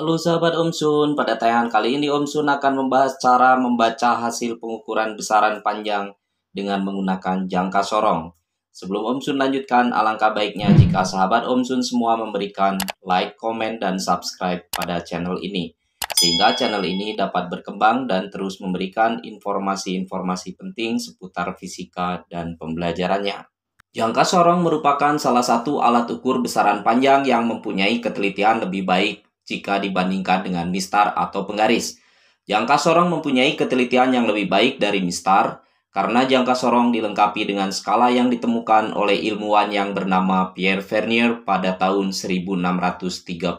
Halo sahabat Om Sun, pada tayangan kali ini Om Sun akan membahas cara membaca hasil pengukuran besaran panjang dengan menggunakan jangka sorong. Sebelum Om Sun lanjutkan, alangkah baiknya jika sahabat Om Sun semua memberikan like, komen, dan subscribe pada channel ini. Sehingga channel ini dapat berkembang dan terus memberikan informasi-informasi penting seputar fisika dan pembelajarannya. Jangka sorong merupakan salah satu alat ukur besaran panjang yang mempunyai ketelitian lebih baik jika dibandingkan dengan mistar atau penggaris. Jangka sorong mempunyai ketelitian yang lebih baik dari mistar karena jangka sorong dilengkapi dengan skala yang ditemukan oleh ilmuwan yang bernama Pierre Vernier pada tahun 1631.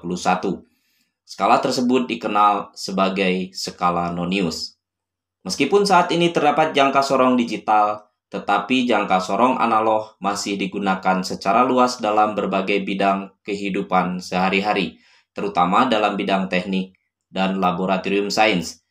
Skala tersebut dikenal sebagai skala nonius. Meskipun saat ini terdapat jangka sorong digital, tetapi jangka sorong analog masih digunakan secara luas dalam berbagai bidang kehidupan sehari-hari terutama dalam bidang teknik dan laboratorium sains.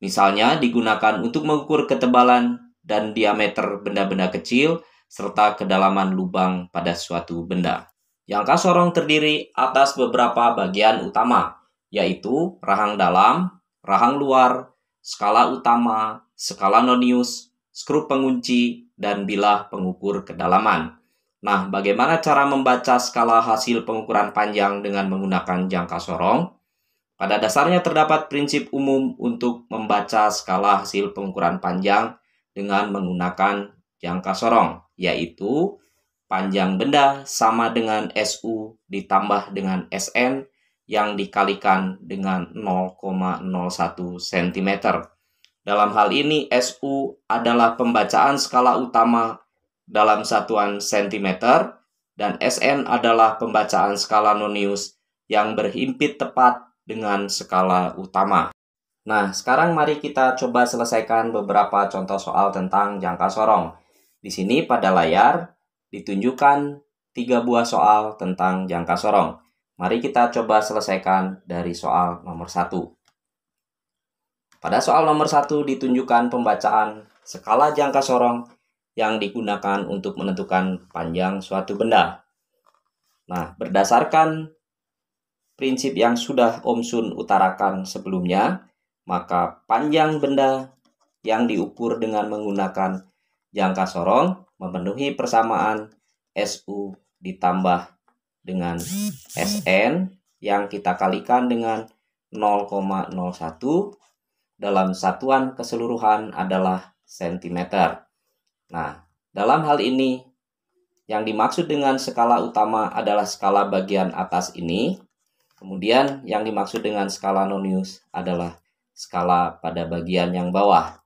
Misalnya digunakan untuk mengukur ketebalan dan diameter benda-benda kecil serta kedalaman lubang pada suatu benda. Yang sorong terdiri atas beberapa bagian utama, yaitu rahang dalam, rahang luar, skala utama, skala nonius, skrup pengunci, dan bilah pengukur kedalaman. Nah, bagaimana cara membaca skala hasil pengukuran panjang dengan menggunakan jangka sorong? Pada dasarnya terdapat prinsip umum untuk membaca skala hasil pengukuran panjang dengan menggunakan jangka sorong, yaitu panjang benda sama dengan SU ditambah dengan SN yang dikalikan dengan 0,01 cm. Dalam hal ini, SU adalah pembacaan skala utama dalam satuan sentimeter, dan SN adalah pembacaan skala nonius yang berhimpit tepat dengan skala utama. Nah, sekarang mari kita coba selesaikan beberapa contoh soal tentang jangka sorong. Di sini pada layar ditunjukkan tiga buah soal tentang jangka sorong. Mari kita coba selesaikan dari soal nomor satu. Pada soal nomor satu ditunjukkan pembacaan skala jangka sorong yang digunakan untuk menentukan panjang suatu benda. Nah, berdasarkan prinsip yang sudah Om Sun utarakan sebelumnya, maka panjang benda yang diukur dengan menggunakan jangka sorong memenuhi persamaan SU ditambah dengan SN yang kita kalikan dengan 0,01 dalam satuan keseluruhan adalah sentimeter. Nah, dalam hal ini, yang dimaksud dengan skala utama adalah skala bagian atas ini. Kemudian yang dimaksud dengan skala nonius adalah skala pada bagian yang bawah.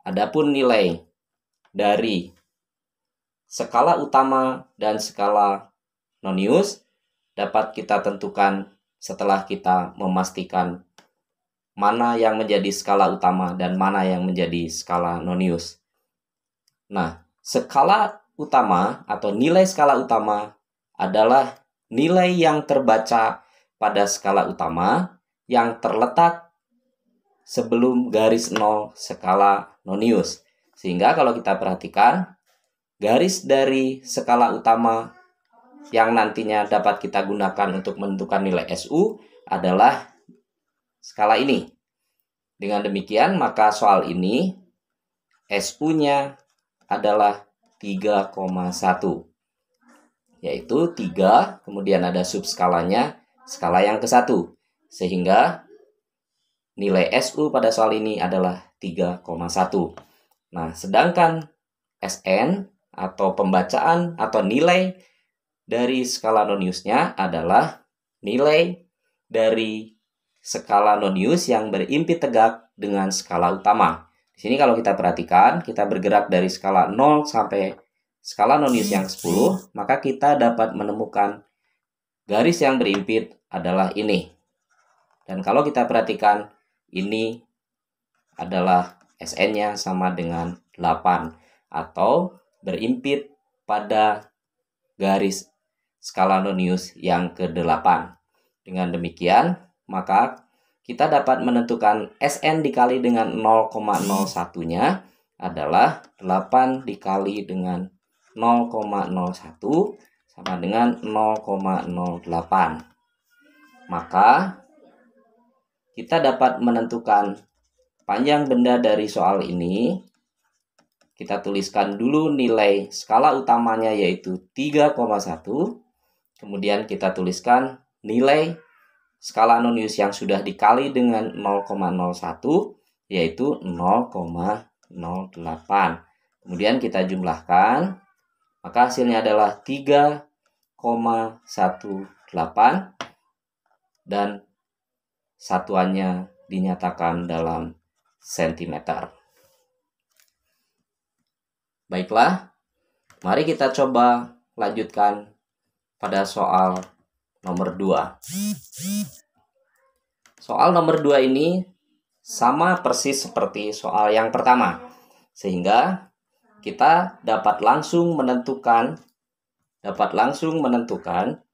Adapun nilai dari skala utama dan skala nonius dapat kita tentukan setelah kita memastikan mana yang menjadi skala utama dan mana yang menjadi skala nonius. Nah, skala utama atau nilai skala utama adalah nilai yang terbaca pada skala utama yang terletak sebelum garis nol skala nonius. Sehingga kalau kita perhatikan, garis dari skala utama yang nantinya dapat kita gunakan untuk menentukan nilai SU adalah skala ini. Dengan demikian, maka soal ini SU-nya adalah 3,1 yaitu 3 kemudian ada subskalanya skala yang ke 1 sehingga nilai SU pada soal ini adalah 3,1 nah sedangkan SN atau pembacaan atau nilai dari skala noniusnya adalah nilai dari skala nonius yang berimpit tegak dengan skala utama di sini kalau kita perhatikan, kita bergerak dari skala 0 sampai skala nonius yang 10, maka kita dapat menemukan garis yang berimpit adalah ini. Dan kalau kita perhatikan, ini adalah SN-nya sama dengan 8 atau berimpit pada garis skala nonius yang ke-8. Dengan demikian, maka kita dapat menentukan SN dikali dengan 0,01-nya adalah 8 dikali dengan 0,01 sama dengan 0,08. Maka kita dapat menentukan panjang benda dari soal ini. Kita tuliskan dulu nilai skala utamanya yaitu 3,1. Kemudian kita tuliskan nilai skala nonius yang sudah dikali dengan 0,01 yaitu 0,08. Kemudian kita jumlahkan, maka hasilnya adalah 3,18 dan satuannya dinyatakan dalam sentimeter. Baiklah, mari kita coba lanjutkan pada soal nomor 2. Soal nomor 2 ini sama persis seperti soal yang pertama. Sehingga kita dapat langsung menentukan dapat langsung menentukan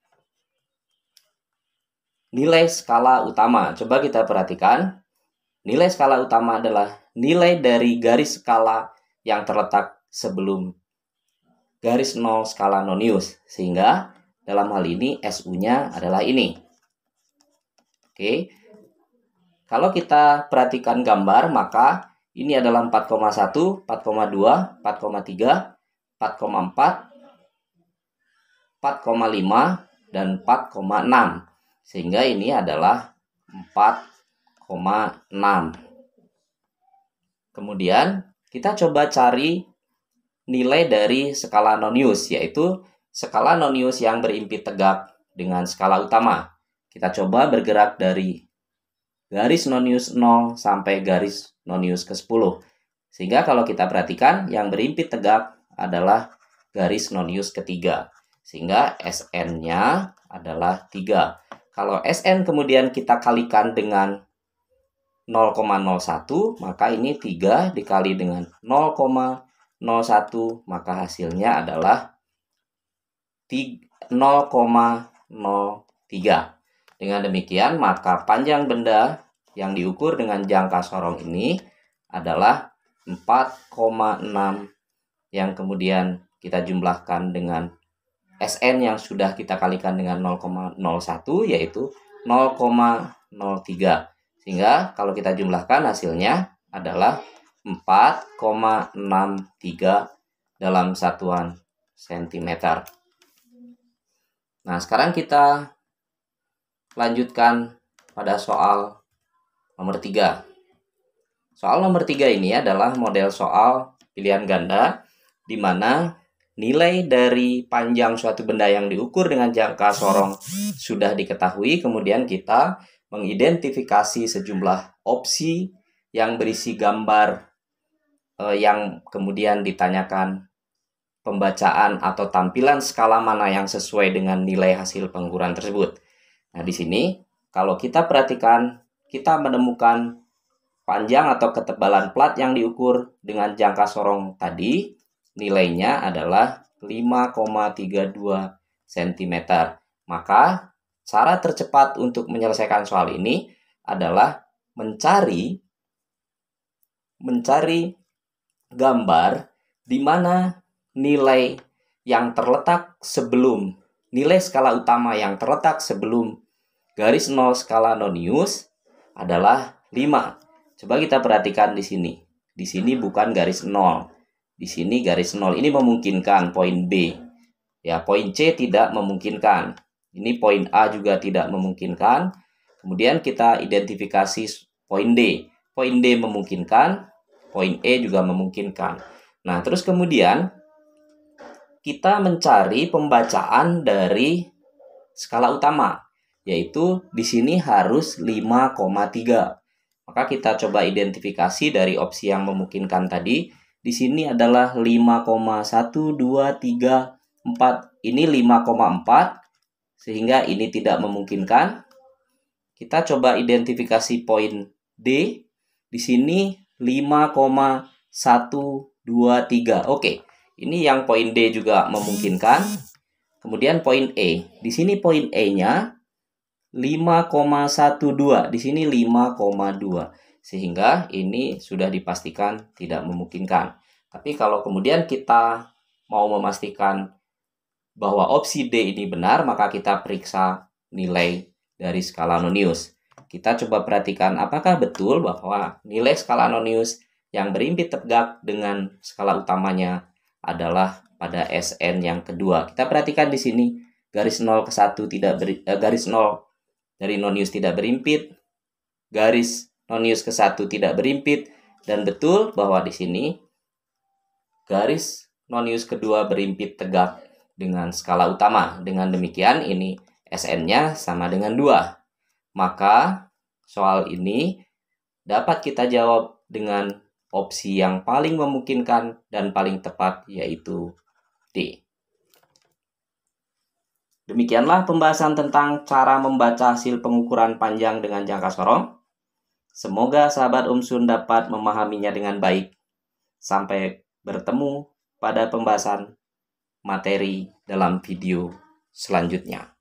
nilai skala utama. Coba kita perhatikan. Nilai skala utama adalah nilai dari garis skala yang terletak sebelum garis nol skala nonius. Sehingga dalam hal ini SU-nya adalah ini. Oke. Kalau kita perhatikan gambar, maka ini adalah 4,1, 4,2, 4,3, 4,4, 4,5 dan 4,6. Sehingga ini adalah 4,6. Kemudian kita coba cari nilai dari skala nonius yaitu skala nonius yang berimpit tegak dengan skala utama. Kita coba bergerak dari garis nonius 0 sampai garis nonius ke-10. Sehingga kalau kita perhatikan yang berimpit tegak adalah garis nonius ketiga. Sehingga SN-nya adalah 3. Kalau SN kemudian kita kalikan dengan 0,01 maka ini 3 dikali dengan 0,01 maka hasilnya adalah 0,03. Dengan demikian, maka panjang benda yang diukur dengan jangka sorong ini adalah 4,6 yang kemudian kita jumlahkan dengan SN yang sudah kita kalikan dengan 0,01 yaitu 0,03. Sehingga kalau kita jumlahkan hasilnya adalah 4,63 dalam satuan sentimeter. Nah, sekarang kita lanjutkan pada soal nomor 3. Soal nomor 3 ini adalah model soal pilihan ganda di mana nilai dari panjang suatu benda yang diukur dengan jangka sorong sudah diketahui, kemudian kita mengidentifikasi sejumlah opsi yang berisi gambar eh, yang kemudian ditanyakan pembacaan atau tampilan skala mana yang sesuai dengan nilai hasil pengukuran tersebut. Nah, di sini kalau kita perhatikan, kita menemukan panjang atau ketebalan plat yang diukur dengan jangka sorong tadi, nilainya adalah 5,32 cm. Maka, cara tercepat untuk menyelesaikan soal ini adalah mencari mencari gambar di mana nilai yang terletak sebelum nilai skala utama yang terletak sebelum garis nol skala nonius adalah 5. Coba kita perhatikan di sini. Di sini bukan garis nol. Di sini garis nol. Ini memungkinkan poin B. Ya, poin C tidak memungkinkan. Ini poin A juga tidak memungkinkan. Kemudian kita identifikasi poin D. Poin D memungkinkan, poin E juga memungkinkan. Nah, terus kemudian kita mencari pembacaan dari skala utama, yaitu di sini harus 5,3. Maka kita coba identifikasi dari opsi yang memungkinkan tadi. Di sini adalah 5,1234. Ini 5,4 sehingga ini tidak memungkinkan. Kita coba identifikasi poin D. Di sini 5,123. Oke. Ini yang poin D juga memungkinkan. Kemudian poin E. Di sini poin E-nya 5,12. Di sini 5,2. Sehingga ini sudah dipastikan tidak memungkinkan. Tapi kalau kemudian kita mau memastikan bahwa opsi D ini benar, maka kita periksa nilai dari skala nonius. Kita coba perhatikan apakah betul bahwa nilai skala nonius yang berimpit tegak dengan skala utamanya adalah pada SN yang kedua. Kita perhatikan di sini garis 0 ke 1 tidak ber, eh, garis 0 dari nonius tidak berimpit, garis nonius ke 1 tidak berimpit dan betul bahwa di sini garis nonius kedua berimpit tegak dengan skala utama. Dengan demikian ini SN-nya sama dengan 2. Maka soal ini dapat kita jawab dengan opsi yang paling memungkinkan dan paling tepat yaitu D. Demikianlah pembahasan tentang cara membaca hasil pengukuran panjang dengan jangka sorong. Semoga sahabat Umsun dapat memahaminya dengan baik. Sampai bertemu pada pembahasan materi dalam video selanjutnya.